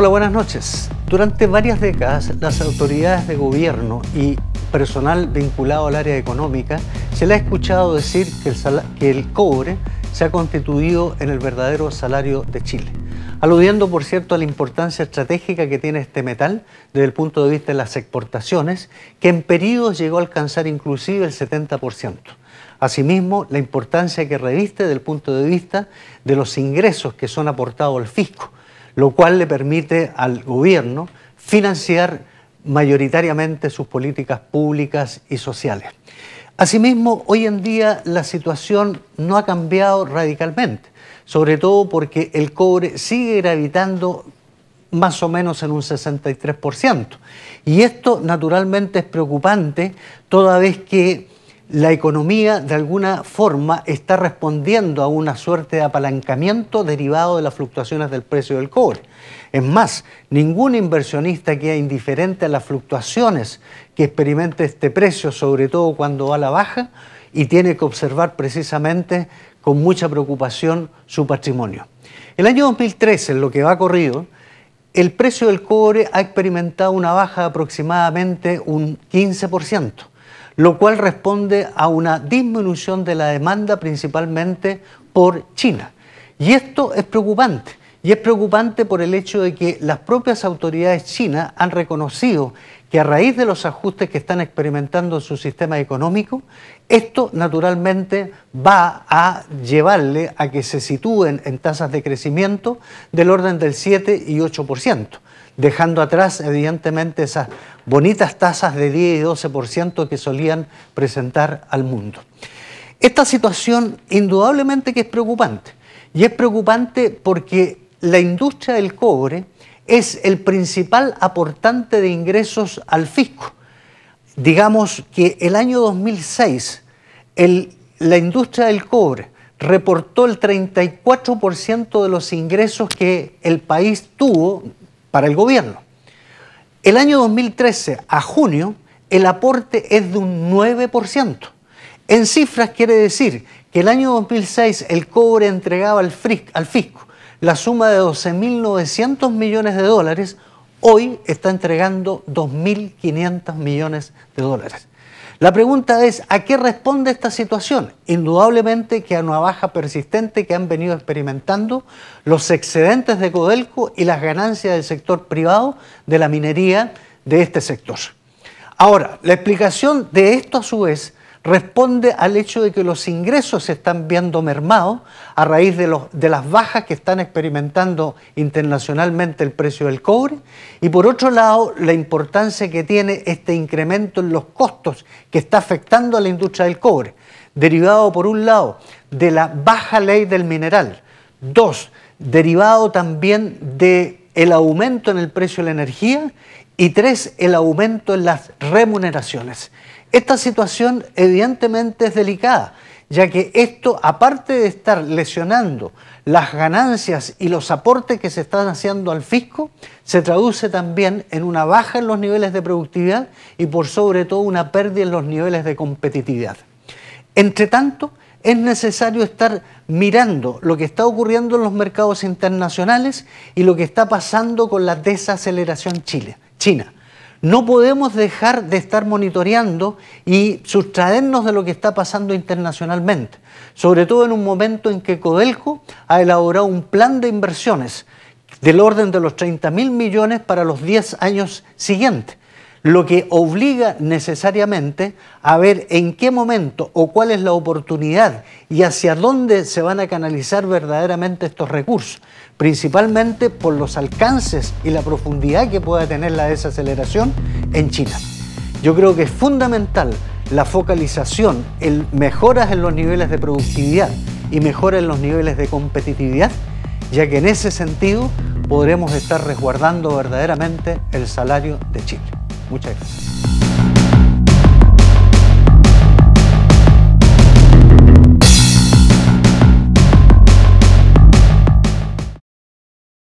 Hola, buenas noches. Durante varias décadas, las autoridades de gobierno y personal vinculado al área económica se le ha escuchado decir que el, cobre se ha constituido en el verdadero salario de Chile, aludiendo por cierto a la importancia estratégica que tiene este metal desde el punto de vista de las exportaciones, que en periodos llegó a alcanzar inclusive el 70%. Asimismo, la importancia que reviste desde el punto de vista de los ingresos que son aportados al fisco, lo cual le permite al gobierno financiar mayoritariamente sus políticas públicas y sociales. Asimismo, hoy en día la situación no ha cambiado radicalmente, sobre todo porque el cobre sigue gravitando más o menos en un 63%. Y esto naturalmente es preocupante toda vez que la economía de alguna forma está respondiendo a una suerte de apalancamiento derivado de las fluctuaciones del precio del cobre. Es más, ningún inversionista queda indiferente a las fluctuaciones que experimenta este precio, sobre todo cuando va a la baja, y tiene que observar precisamente con mucha preocupación su patrimonio. El año 2013, en lo que va corrido, el precio del cobre ha experimentado una baja de aproximadamente un 15% lo cual responde a una disminución de la demanda principalmente por China. Y esto es preocupante. Y es preocupante por el hecho de que las propias autoridades chinas han reconocido que a raíz de los ajustes que están experimentando en su sistema económico, esto naturalmente va a llevarle a que se sitúen en tasas de crecimiento del orden del 7 y 8% dejando atrás evidentemente esas bonitas tasas de 10 y 12% que solían presentar al mundo. Esta situación indudablemente que es preocupante, y es preocupante porque la industria del cobre es el principal aportante de ingresos al fisco. Digamos que el año 2006 la industria del cobre reportó el 34% de los ingresos que el país tuvo para el gobierno. El año 2013 a junio, el aporte es de un 9%. En cifras quiere decir que el año 2006 el cobre entregaba al, al fisco la suma de 12.900 millones de dólares, hoy está entregando 2.500 millones de dólares. La pregunta es, ¿a qué responde esta situación? Indudablemente que a una baja persistente que han venido experimentando los excedentes de Codelco y las ganancias del sector privado de la minería de este sector. Ahora, la explicación de esto a su vez responde al hecho de que los ingresos se están viendo mermados a raíz de, de, las bajas que están experimentando internacionalmente el precio del cobre y por otro lado la importancia que tiene este incremento en los costos que está afectando a la industria del cobre, derivado por un lado de la baja ley del mineral, dos, derivado también de aumento en el precio de la energía y tres, el aumento en las remuneraciones. Esta situación evidentemente es delicada, ya que esto, aparte de estar lesionando las ganancias y los aportes que se están haciendo al fisco, se traduce también en una baja en los niveles de productividad y por sobre todo una pérdida en los niveles de competitividad. Entre tanto, es necesario estar mirando lo que está ocurriendo en los mercados internacionales y lo que está pasando con la desaceleración Chile, china no podemos dejar de estar monitoreando y sustraernos de lo que está pasando internacionalmente, sobre todo en un momento en que Codelco ha elaborado un plan de inversiones del orden de los 30.000 mil millones para los 10 años siguientes lo que obliga necesariamente a ver en qué momento o cuál es la oportunidad y hacia dónde se van a canalizar verdaderamente estos recursos, principalmente por los alcances y la profundidad que pueda tener la desaceleración en China. Yo creo que es fundamental la focalización, en mejoras en los niveles de productividad y mejoras en los niveles de competitividad, ya que en ese sentido podremos estar resguardando verdaderamente el salario de Chile. Muchas gracias.